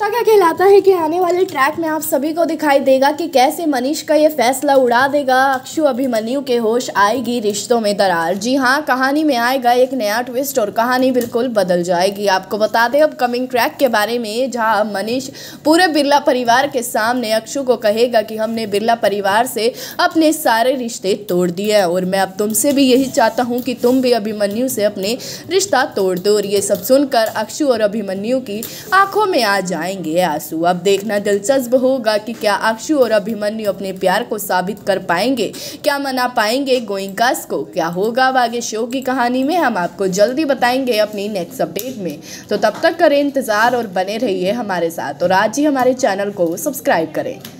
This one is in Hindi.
तो क्या कहलाता है कि आने वाले ट्रैक में आप सभी को दिखाई देगा कि कैसे मनीष का ये फैसला उड़ा देगा अक्षु अभिमन्यु के होश आएगी रिश्तों में दरार जी हाँ कहानी में आएगा एक नया ट्विस्ट और कहानी बिल्कुल बदल जाएगी आपको बता दें अपकमिंग ट्रैक के बारे में जहाँ मनीष पूरे बिरला परिवार के सामने अक्षु को कहेगा कि हमने बिरला परिवार से अपने सारे रिश्ते तोड़ दिए और मैं अब तुमसे भी यही चाहता हूँ कि तुम भी अभिमन्यु से अपने रिश्ता तोड़ दो और ये सब सुनकर अक्षु और अभिमन्यु की आँखों में आ जाए आएंगे आंसू अब देखना दिलचस्प होगा कि क्या अक्षु और अभिमन्यु अपने प्यार को साबित कर पाएंगे क्या मना पाएंगे गोइंकास को क्या होगा अब आगे शो की कहानी में हम आपको जल्दी बताएंगे अपनी नेक्स्ट अपडेट में तो तब तक करें इंतज़ार और बने रहिए हमारे साथ और आज ही हमारे चैनल को सब्सक्राइब करें